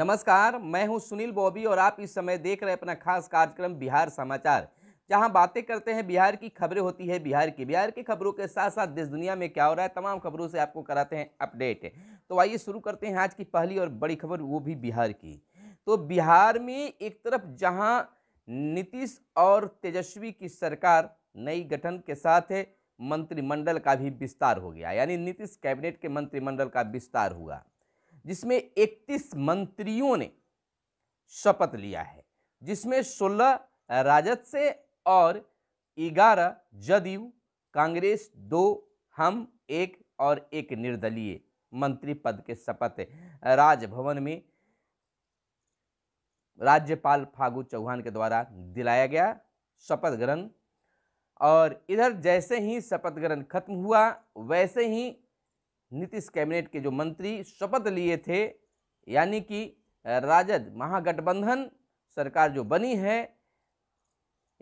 नमस्कार मैं हूं सुनील बॉबी और आप इस समय देख रहे हैं अपना खास कार्यक्रम बिहार समाचार जहां बातें करते हैं बिहार की खबरें होती है बिहार की बिहार की खबरों के साथ साथ देश दुनिया में क्या हो रहा है तमाम खबरों से आपको कराते हैं अपडेट तो आइए शुरू करते हैं आज की पहली और बड़ी खबर वो भी बिहार की तो बिहार में एक तरफ जहाँ नीतीश और तेजस्वी की सरकार नई गठन के साथ मंत्रिमंडल का भी विस्तार हो गया यानी नीतीश कैबिनेट के मंत्रिमंडल का विस्तार हुआ जिसमें 31 मंत्रियों ने शपथ लिया है जिसमें 16 राजद से और 11 जदयू कांग्रेस दो हम एक और एक निर्दलीय मंत्री पद के शपथ राजभवन में राज्यपाल फागू चौहान के द्वारा दिलाया गया शपथ ग्रहण और इधर जैसे ही शपथ ग्रहण खत्म हुआ वैसे ही नीतीश कैबिनेट के जो मंत्री शपथ लिए थे यानी कि राजद महागठबंधन सरकार जो बनी है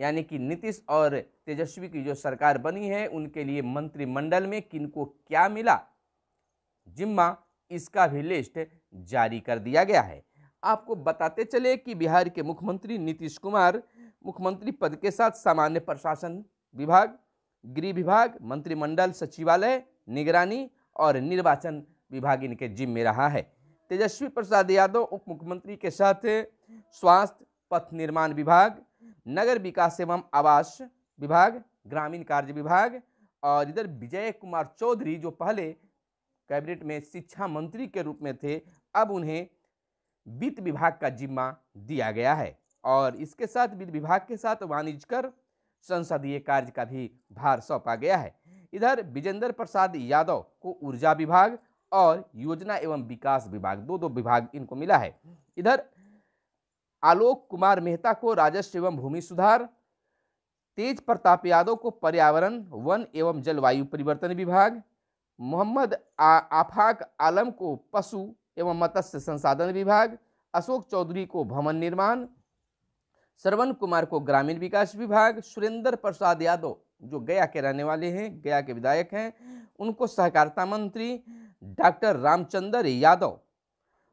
यानी कि नीतीश और तेजस्वी की जो सरकार बनी है उनके लिए मंत्रिमंडल में किनको क्या मिला जिम्मा इसका भी लिस्ट जारी कर दिया गया है आपको बताते चले कि बिहार के मुख्यमंत्री नीतीश कुमार मुख्यमंत्री पद के साथ सामान्य प्रशासन विभाग गृह विभाग मंत्रिमंडल सचिवालय निगरानी और निर्वाचन विभाग इनके जिम में रहा है तेजस्वी प्रसाद यादव उप मुख्यमंत्री के साथ स्वास्थ्य पथ निर्माण विभाग नगर विकास एवं आवास विभाग ग्रामीण कार्य विभाग और इधर विजय कुमार चौधरी जो पहले कैबिनेट में शिक्षा मंत्री के रूप में थे अब उन्हें वित्त विभाग का जिम्मा दिया गया है और इसके साथ वित्त विभाग के साथ वाणिज्य कर संसदीय कार्य का भी भार सौंपा गया है इधर विजेंद्र प्रसाद यादव को ऊर्जा विभाग और योजना एवं विकास विभाग दो दो विभाग इनको मिला है इधर आलोक कुमार मेहता को राजस्व एवं भूमि सुधार तेज प्रताप यादव को पर्यावरण वन एवं जलवायु परिवर्तन विभाग मोहम्मद आफाक आलम को पशु एवं मत्स्य संसाधन विभाग अशोक चौधरी को भवन निर्माण श्रवण कुमार को ग्रामीण विकास विभाग सुरेंद्र प्रसाद यादव जो गया के रहने वाले हैं गया के विधायक हैं उनको सहकारिता मंत्री डॉक्टर रामचंद्र यादव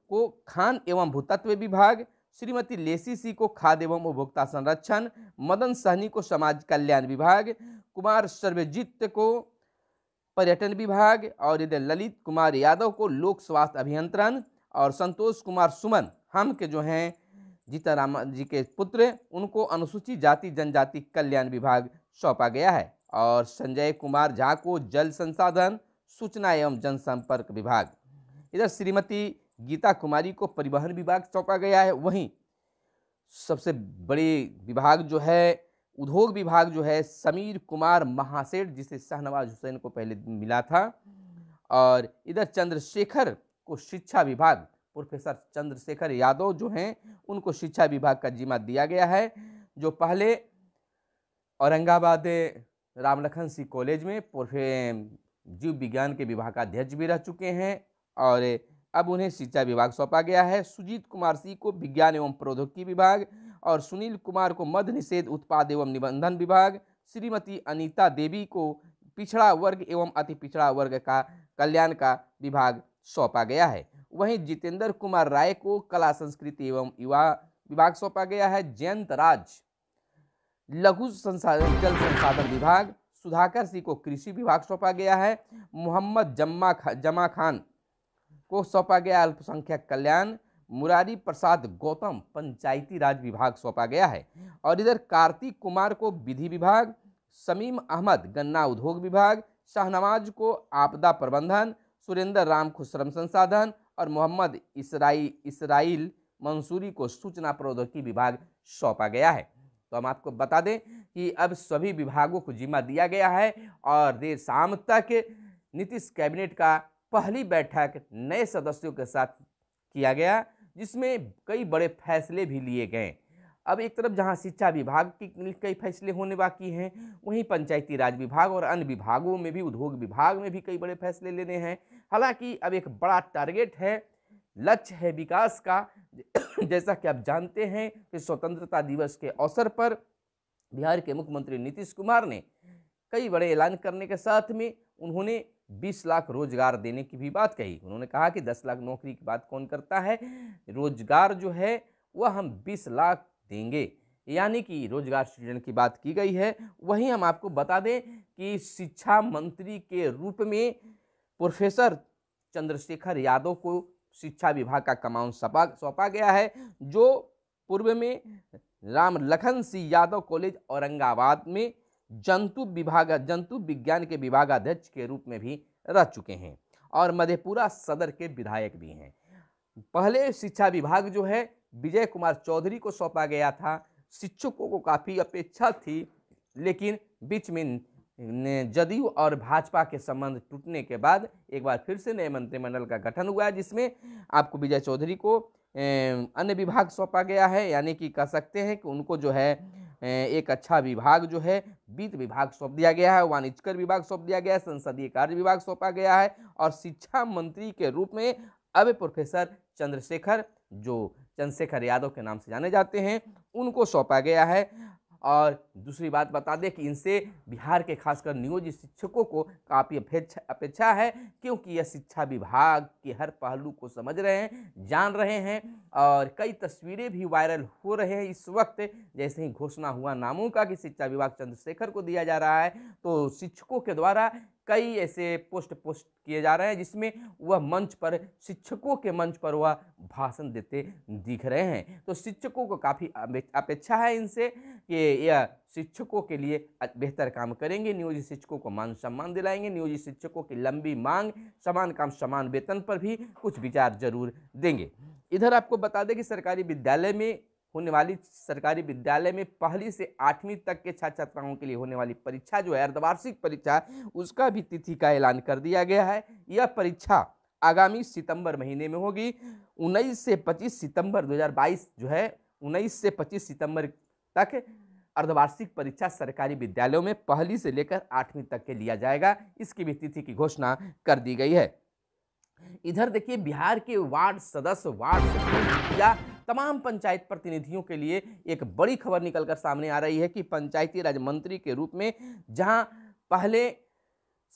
को खान एवं भूतत्व विभाग श्रीमती लेसी सिंह को खाद्य एवं उपभोक्ता संरक्षण मदन सहनी को समाज कल्याण विभाग कुमार सर्वजीत को पर्यटन विभाग और इधर ललित कुमार यादव को लोक स्वास्थ्य अभियंत्रण और संतोष कुमार सुमन हम के जो हैं जीता राम जी के पुत्र उनको अनुसूचित जाति जनजाति कल्याण विभाग सौंपा गया है और संजय कुमार झा को जल संसाधन सूचना एवं जनसंपर्क विभाग इधर श्रीमती गीता कुमारी को परिवहन विभाग सौंपा गया है वहीं सबसे बड़े विभाग जो है उद्योग विभाग जो है समीर कुमार महासेठ जिसे शाहनवाज हुसैन को पहले मिला था और इधर चंद्रशेखर को शिक्षा विभाग प्रोफेसर चंद्रशेखर यादव जो हैं उनको शिक्षा विभाग का जिम्मा दिया गया है जो पहले औरंगाबाद राम लखन सिंह कॉलेज में प्रोफे जीव विज्ञान के विभाग का अध्यक्ष भी रह चुके हैं और अब उन्हें शिक्षा विभाग सौंपा गया है सुजीत कुमार सिंह को विज्ञान एवं प्रौद्योगिकी विभाग और सुनील कुमार को मध्य निषेध उत्पाद एवं निबंधन विभाग श्रीमती अनीता देवी को पिछड़ा वर्ग एवं अति पिछड़ा वर्ग का कल्याण का विभाग सौंपा गया है वहीं जितेंद्र कुमार राय को कला संस्कृति एवं युवा विभाग सौंपा गया है जयंत राज लघु संसाधन जल संसाधन विभाग सुधाकर सिंह को कृषि विभाग सौंपा गया है मोहम्मद जम्मा खा जमा खान को सौंपा गया अल्पसंख्यक कल्याण मुरारी प्रसाद गौतम पंचायती राज विभाग सौंपा गया है और इधर कार्तिक कुमार को विधि विभाग समीम अहमद गन्ना उद्योग विभाग शाहनवाज को आपदा प्रबंधन सुरेंद्र राम को श्रम संसाधन और मोहम्मद इसराई इसराइल मंसूरी को सूचना प्रौद्योगिकी विभाग सौंपा गया है तो हम आपको बता दें कि अब सभी विभागों को जिम्मा दिया गया है और देर शाम तक नीतीश कैबिनेट का पहली बैठक नए सदस्यों के साथ किया गया जिसमें कई बड़े फैसले भी लिए गए अब एक तरफ जहां शिक्षा विभाग के कई फैसले होने बाकी हैं वहीं पंचायती राज विभाग और अन्य विभागों में भी उद्योग विभाग में भी कई बड़े फैसले लेने हैं हालांकि अब एक बड़ा टारगेट है लक्ष्य है विकास का जैसा कि आप जानते हैं कि स्वतंत्रता दिवस के अवसर पर बिहार के मुख्यमंत्री नीतीश कुमार ने कई बड़े ऐलान करने के साथ में उन्होंने 20 लाख रोजगार देने की भी बात कही उन्होंने कहा कि 10 लाख नौकरी की बात कौन करता है रोजगार जो है वह हम 20 लाख देंगे यानी कि रोजगार सृजन की बात की गई है वहीं हम आपको बता दें कि शिक्षा मंत्री के रूप में प्रोफेसर चंद्रशेखर यादव को शिक्षा विभाग का कमान सौंपा सौंपा गया है जो पूर्व में राम लखन सिंह यादव कॉलेज औरंगाबाद में जंतु विभाग जंतु विज्ञान के विभागाध्यक्ष के रूप में भी रह चुके हैं और मधेपुरा सदर के विधायक भी हैं पहले शिक्षा विभाग जो है विजय कुमार चौधरी को सौंपा गया था शिक्षकों को काफ़ी अपेक्षा थी लेकिन बीच में ने जदयू और भाजपा के संबंध टूटने के बाद एक बार फिर से नए मंत्रिमंडल का गठन हुआ है जिसमें आपको विजय चौधरी को अन्य विभाग सौंपा गया है यानी कि कह सकते हैं कि उनको जो है एक अच्छा विभाग जो है वित्त विभाग सौंप दिया गया है वाणिज्यकर विभाग सौंप दिया गया है संसदीय कार्य विभाग सौंपा गया है और शिक्षा मंत्री के रूप में अब प्रोफेसर चंद्रशेखर जो चंद्रशेखर यादव के नाम से जाने जाते हैं उनको सौंपा गया है और दूसरी बात बता दें कि इनसे बिहार के खासकर नियोजित शिक्षकों को काफ़ी अपेक्षा है क्योंकि यह शिक्षा विभाग के हर पहलू को समझ रहे हैं जान रहे हैं और कई तस्वीरें भी वायरल हो रहे हैं इस वक्त जैसे ही घोषणा हुआ नामों का कि शिक्षा विभाग चंद्रशेखर को दिया जा रहा है तो शिक्षकों के द्वारा कई ऐसे पोस्ट पोस्ट किए जा रहे हैं जिसमें वह मंच पर शिक्षकों के मंच पर वह भाषण देते दिख रहे हैं तो शिक्षकों को काफ़ी अपेक्षा है इनसे कि यह शिक्षकों के लिए बेहतर काम करेंगे नियोजित शिक्षकों को मान सम्मान दिलाएंगे नियोजित शिक्षकों की लंबी मांग समान काम समान वेतन पर भी कुछ विचार जरूर देंगे इधर आपको बता दें कि सरकारी विद्यालय में होने वाली सरकारी विद्यालय में पहली से आठवीं तक के छात्र छात्राओं के लिए होने वाली परीक्षा जो है अर्धवार्षिक परीक्षा उसका भी तिथि का ऐलान कर दिया गया है यह परीक्षा आगामी सितंबर महीने में होगी 19 से 25 सितंबर 2022 जो है 19 से 25 सितंबर तक अर्धवार्षिक परीक्षा सरकारी विद्यालयों में पहली से लेकर आठवीं तक के लिया जाएगा इसकी भी तिथि की घोषणा कर दी गई है इधर देखिए बिहार के वार्ड सदस्य वार्ड या तमाम पंचायत प्रतिनिधियों के लिए एक बड़ी खबर निकलकर सामने आ रही है कि पंचायती राज मंत्री के रूप में जहां पहले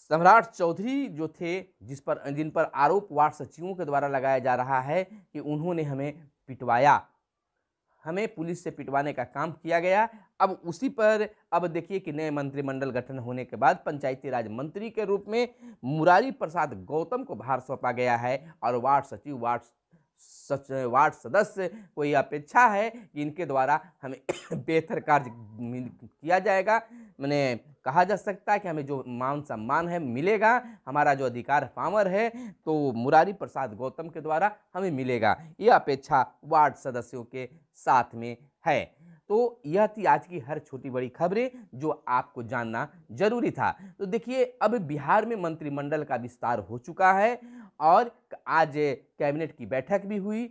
सम्राट चौधरी जो थे जिस पर जिन पर आरोप वार्ड सचिवों के द्वारा लगाया जा रहा है कि उन्होंने हमें पिटवाया हमें पुलिस से पिटवाने का काम किया गया अब उसी पर अब देखिए कि नए मंत्रिमंडल गठन होने के बाद पंचायती राज मंत्री के रूप में मुरारी प्रसाद गौतम को भार सौंपा गया है और वार्ड सचिव वार्ड वार्ड सदस्य कोई अपेक्षा है कि इनके द्वारा हमें बेहतर कार्य किया जाएगा मैंने कहा जा सकता है कि हमें जो मान सम्मान है मिलेगा हमारा जो अधिकार पावर है तो मुरारी प्रसाद गौतम के द्वारा हमें मिलेगा ये अपेक्षा वार्ड सदस्यों के साथ में है तो यह थी आज की हर छोटी बड़ी खबरें जो आपको जानना जरूरी था तो देखिए अब बिहार में मंत्रिमंडल का विस्तार हो चुका है और आज कैबिनेट की बैठक भी हुई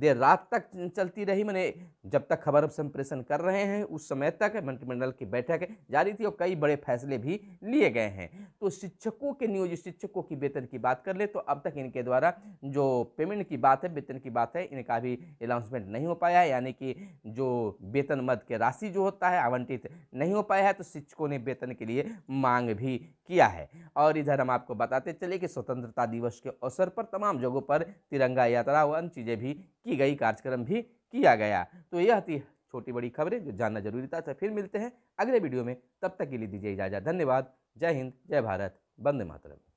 देर रात तक चलती रही मैंने जब तक खबर संप्रेषण कर रहे हैं उस समय तक मंत्रिमंडल की बैठक जारी थी और कई बड़े फैसले भी लिए गए हैं तो शिक्षकों के नियोजित शिक्षकों की वेतन की बात कर ले तो अब तक इनके द्वारा जो पेमेंट की बात है वेतन की बात है इनका भी अनाउंसमेंट नहीं हो पाया है यानी कि जो वेतन मद के राशि जो होता है आवंटित नहीं हो पाया है तो शिक्षकों ने वेतन के लिए मांग भी किया है और इधर हम आपको बताते चले कि स्वतंत्रता दिवस के अवसर पर तमाम जगहों पर तिरंगा यात्रा व अन्य चीज़ें भी की गई कार्यक्रम भी किया गया तो यह थी छोटी बड़ी खबरें जो जानना जरूरी था तो फिर मिलते हैं अगले वीडियो में तब तक के लिए दीजिए इजाज़त धन्यवाद जय हिंद जय भारत वंदे मातरम